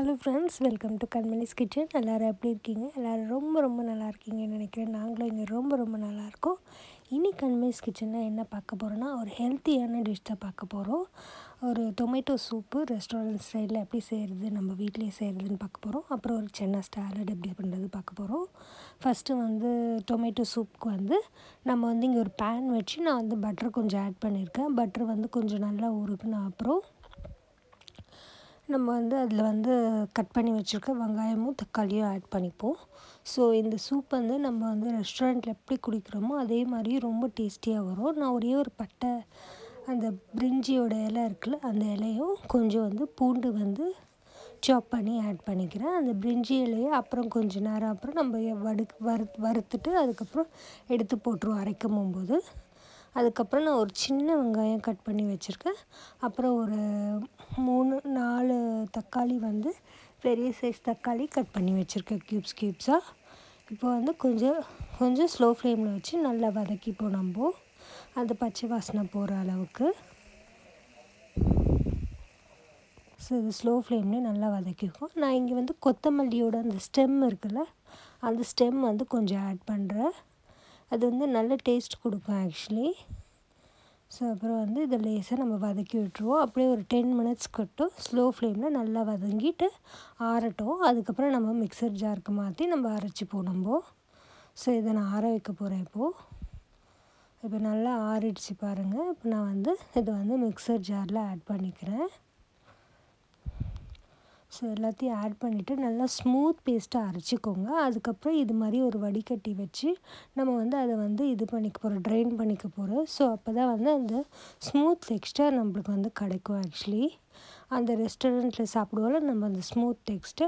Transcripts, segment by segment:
hello friends welcome to Kanmani's kitchen எல்லோரும் எப்படி இருக்கீங்க எல்லோரும் ரொம்ப ரொம்ப நல்லா இருக்கீங்கன்னு நினைக்கிறேன் நாங்களும் இங்கே ரொம்ப ரொம்ப நல்லாயிருக்கோம் இனி கண்மணிஸ் கிச்சனில் என்ன பார்க்க போகிறோன்னா ஒரு ஹெல்த்தியான டிஷ் தான் பார்க்க போகிறோம் ஒரு டொமேட்டோ சூப்பு ரெஸ்டாரண்ட் ஸ்டைலில் எப்படி செய்கிறது நம்ம வீட்லேயே செய்கிறதுன்னு பார்க்க போகிறோம் அப்புறம் ஒரு சென்னா ஸ்டாலட் எப்படி பண்ணுறது பார்க்க போகிறோம் ஃபஸ்ட்டு வந்து டொமேட்டோ சூப்புக்கு வந்து நம்ம வந்து இங்கே ஒரு பேன் வச்சு நான் வந்து பட்டர் கொஞ்சம் ஆட் பண்ணியிருக்கேன் பட்டர் வந்து கொஞ்சம் நல்லா உருக்குன அப்புறம் நம்ம வந்து அதில் வந்து கட் பண்ணி வச்சுருக்க வெங்காயமும் தக்காளியும் ஆட் பண்ணிப்போம் ஸோ இந்த சூப் வந்து நம்ம வந்து ரெஸ்டாரண்ட்டில் எப்படி குடிக்கிறோமோ அதே மாதிரி ரொம்ப டேஸ்டியாக வரும் நான் ஒரே ஒரு பட்டை அந்த பிரிஞ்சியோட இலை இருக்குல்ல அந்த இலையும் கொஞ்சம் வந்து பூண்டு வந்து சாப் பண்ணி ஆட் பண்ணிக்கிறேன் அந்த பிரிஞ்சி இலையை அப்புறம் கொஞ்சம் நேரம் அப்புறம் நம்ம வடு வறு வறுத்துட்டு அதுக்கப்புறம் எடுத்து போட்டுருவோம் அரைக்கும் போது அதுக்கப்புறம் நான் ஒரு சின்ன வெங்காயம் கட் பண்ணி வச்சுருக்கேன் அப்புறம் ஒரு மூணு நாலு தக்காளி வந்து பெரிய சைஸ் தக்காளி கட் பண்ணி வச்சுருக்கேன் க்யூப்ஸ் க்யூப்ஸாக இப்போ வந்து கொஞ்சம் கொஞ்சம் ஸ்லோ ஃப்ளேமில் வச்சு நல்லா வதக்கிப்போம் நம்ம அந்த பச்சை வாசனை போகிற அளவுக்கு ஸோ இது ஸ்லோ ஃப்ளேம்லேயே நல்லா வதக்கிக்கும் நான் இங்கே வந்து கொத்தமல்லியோட அந்த ஸ்டெம் இருக்குல்ல அந்த ஸ்டெம் வந்து கொஞ்சம் ஆட் பண்ணுறேன் அது வந்து நல்ல டேஸ்ட் கொடுக்கும் ஆக்சுவலி ஸோ அப்புறம் வந்து இதை லேசாக நம்ம வதக்கி விட்டுருவோம் அப்படியே ஒரு டென் மினிட்ஸ் கட்டும் ஸ்லோ ஃப்ளேமில் நல்லா வதங்கிட்டு ஆறட்டும் அதுக்கப்புறம் நம்ம மிக்சர் ஜாருக்கு மாற்றி நம்ம அரைச்சி போடும்போது ஸோ இதை நான் ஆற வைக்க போகிறேன் இப்போது இப்போ நல்லா ஆறிடுச்சு பாருங்கள் இப்போ நான் வந்து இதை வந்து மிக்சர் ஜாரில் ஆட் பண்ணிக்கிறேன் ஸோ எல்லாத்தையும் ஆட் பண்ணிவிட்டு நல்லா ஸ்மூத் பேஸ்ட்டாக அரைச்சிக்கோங்க அதுக்கப்புறம் இது மாதிரி ஒரு வடிகட்டி வச்சு நம்ம வந்து அதை வந்து இது பண்ணிக்க போகிறோம் ட்ரைன் பண்ணிக்க போகிறோம் ஸோ அப்போ தான் வந்து அந்த ஸ்மூத் டெக்ஸ்டர் நம்மளுக்கு வந்து கிடைக்கும் ஆக்சுவலி அந்த ரெஸ்டாரண்ட்டில் சாப்பிடுவோம் நம்ம அந்த ஸ்மூத் டெக்ஸ்ட்டு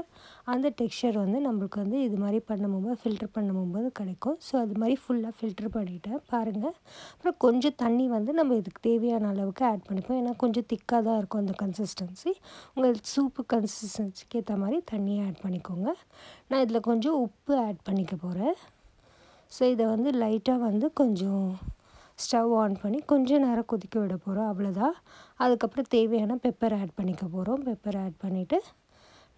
அந்த டெக்ஸ்டர் வந்து நம்மளுக்கு வந்து இது மாதிரி பண்ணும்போது ஃபில்டர் பண்ணும்போது கிடைக்கும் ஸோ அது மாதிரி ஃபுல்லாக ஃபில்டர் பண்ணிவிட்டேன் பாருங்கள் அப்புறம் கொஞ்சம் தண்ணி வந்து நம்ம இதுக்கு தேவையான அளவுக்கு ஆட் பண்ணிப்போம் ஏன்னா கொஞ்சம் திக்காக தான் இருக்கும் அந்த கன்சிஸ்டன்சி உங்கள் சூப்பு கன்சிஸ்டன்சிக்கு ஏற்ற மாதிரி தண்ணியை ஆட் பண்ணிக்கோங்க நான் இதில் கொஞ்சம் உப்பு ஆட் பண்ணிக்க போகிறேன் ஸோ இதை வந்து லைட்டாக வந்து கொஞ்சம் ஸ்டவ் ஆன் பண்ணி கொஞ்சம் நேரம் கொதிக்க விட போகிறோம் அவ்வளோதான் அதுக்கப்புறம் தேவையான பெப்பர் ஆட் பண்ணிக்க போகிறோம் பெப்பர் ஆட் பண்ணிவிட்டு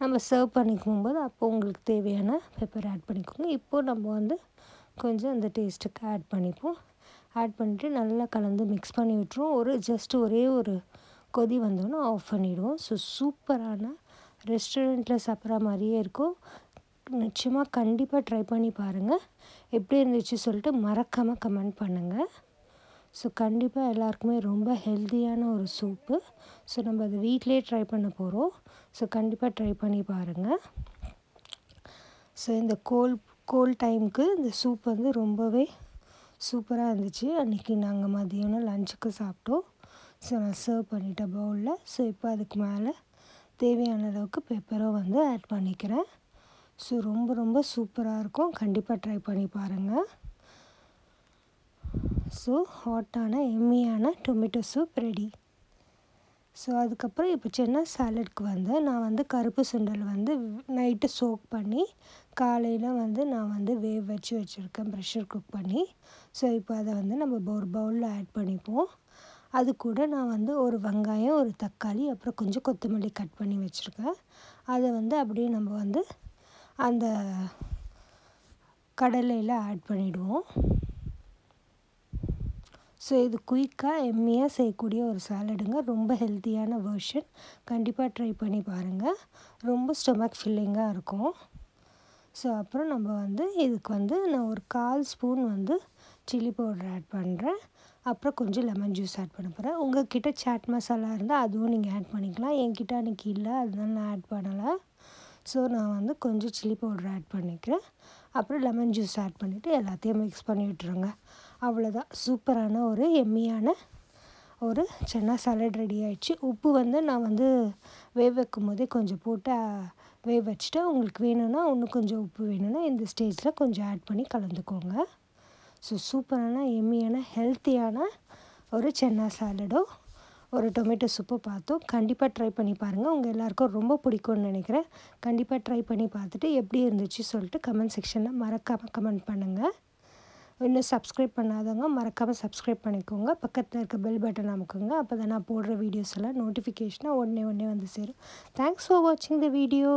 நம்ம சர்வ் பண்ணிக்கும் போது அப்போது உங்களுக்கு தேவையான பெப்பர் ஆட் பண்ணிக்கோங்க இப்போது நம்ம வந்து கொஞ்சம் அந்த டேஸ்ட்டுக்கு ஆட் பண்ணிப்போம் ஆட் பண்ணிவிட்டு நல்லா கலந்து மிக்ஸ் பண்ணி விட்டுருவோம் ஒரு ஜஸ்ட் ஒரே ஒரு கொதி வந்தோன்னே ஆஃப் பண்ணிவிடுவோம் ஸோ சூப்பரான ரெஸ்டாரண்ட்டில் சாப்பிட்ற மாதிரியே இருக்கும் நிச்சயமாக கண்டிப்பாக ட்ரை பண்ணி பாருங்கள் எப்படி இருந்துச்சு சொல்லிட்டு மறக்காமல் கமெண்ட் பண்ணுங்கள் ஸோ கண்டிப்பாக எல்லாருக்குமே ரொம்ப ஹெல்த்தியான ஒரு சூப்பு ஸோ நம்ம அதை வீட்டிலே ட்ரை பண்ண போகிறோம் ஸோ கண்டிப்பாக ட்ரை பண்ணி பாருங்கள் ஸோ இந்த கோல் கோல் டைமுக்கு இந்த சூப் வந்து ரொம்பவே சூப்பராக இருந்துச்சு அன்றைக்கி நாங்கள் மதியானம் லஞ்சுக்கு சாப்பிட்டோம் ஸோ நான் சர்வ் பண்ணிட்டேன் பவுலில் ஸோ இப்போ அதுக்கு மேலே தேவையான அளவுக்கு பெப்பரோ வந்து ஆட் பண்ணிக்கிறேன் ஸோ ரொம்ப ரொம்ப சூப்பராக இருக்கும் கண்டிப்பாக ட்ரை பண்ணி பாருங்கள் ஸோ ஹாட்டான எம்மியான டொமேட்டோ சூப் ரெடி ஸோ அதுக்கப்புறம் இப்போ சின்ன சாலட்க்கு வந்து நான் வந்து கருப்பு சுண்டல் வந்து நைட்டு சோக் பண்ணி காலையில் வந்து நான் வந்து வேவ் வச்சு வச்சுருக்கேன் ப்ரெஷர் குக் பண்ணி ஸோ இப்போ அதை வந்து நம்ம ஒரு பவுலில் ஆட் பண்ணிப்போம் அது கூட நான் வந்து ஒரு வெங்காயம் ஒரு தக்காளி அப்புறம் கொஞ்சம் கொத்தமல்லி கட் பண்ணி வச்சுருக்கேன் அதை வந்து அப்படியே நம்ம வந்து அந்த கடலையில் ஆட் பண்ணிவிடுவோம் ஸோ இது குயிக்காக எம்மியாக செய்யக்கூடிய ஒரு சாலடுங்க ரொம்ப ஹெல்த்தியான வேர்ஷன் கண்டிப்பாக ட்ரை பண்ணி பாருங்கள் ரொம்ப ஸ்டொமக் ஃபில்லிங்காக இருக்கும் ஸோ அப்புறம் நம்ம வந்து இதுக்கு வந்து நான் ஒரு கால் ஸ்பூன் வந்து சில்லி பவுடர் ஆட் பண்ணுறேன் அப்புறம் கொஞ்சம் லெமன் ஜூஸ் ஆட் பண்ண போகிறேன் உங்கள் கிட்டே சாட் மசாலா இருந்தால் அதுவும் நீங்கள் ஆட் பண்ணிக்கலாம் என்கிட்ட அன்றைக்கி இல்லை அதனால நான் ஆட் பண்ணலை ஸோ நான் வந்து கொஞ்சம் சில்லி பவுடர் ஆட் பண்ணிக்கிறேன் அப்புறம் லெமன் ஜூஸ் ஆட் பண்ணிவிட்டு எல்லாத்தையும் மிக்ஸ் பண்ணி விட்டுருங்க அவ்வளோதான் சூப்பரான ஒரு எம்மியான ஒரு சென்னா சாலட் ரெடி ஆகிடுச்சு உப்பு வந்து நான் வந்து வேக வைக்கும் போதே கொஞ்சம் போட்டு வேக வச்சுட்டு உங்களுக்கு வேணும்னா இன்னும் கொஞ்சம் உப்பு வேணும்னா இந்த ஸ்டேஜில் கொஞ்சம் ஆட் பண்ணி கலந்துக்கோங்க ஸோ சூப்பரான எம்மியான ஹெல்த்தியான ஒரு சென்னா சாலடோ ஒரு டொமேட்டோ சூப்பு பார்த்தோம் கண்டிப்பாக ட்ரை பண்ணி பாருங்கள் உங்கள் எல்லாேருக்கும் ரொம்ப பிடிக்கும்னு நினைக்கிறேன் கண்டிப்பாக ட்ரை பண்ணி பார்த்துட்டு எப்படி இருந்துச்சு சொல்லிட்டு கமெண்ட் செக்ஷனில் மறக்காமல் கமெண்ட் பண்ணுங்கள் இன்னும் சப்ஸ்கிரைப் பண்ணாதவங்க மறக்காமல் சப்ஸ்கிரைப் பண்ணிக்கோங்க பக்கத்தில் இருக்க பெல் பட்டன் அமுக்குங்க அப்போ தான் நான் போடுற வீடியோஸ் எல்லாம் நோட்டிஃபிகேஷனாக உடனே உடனே வந்து சேரும் தேங்க்ஸ் ஃபார் வாட்சிங் த வீடியோ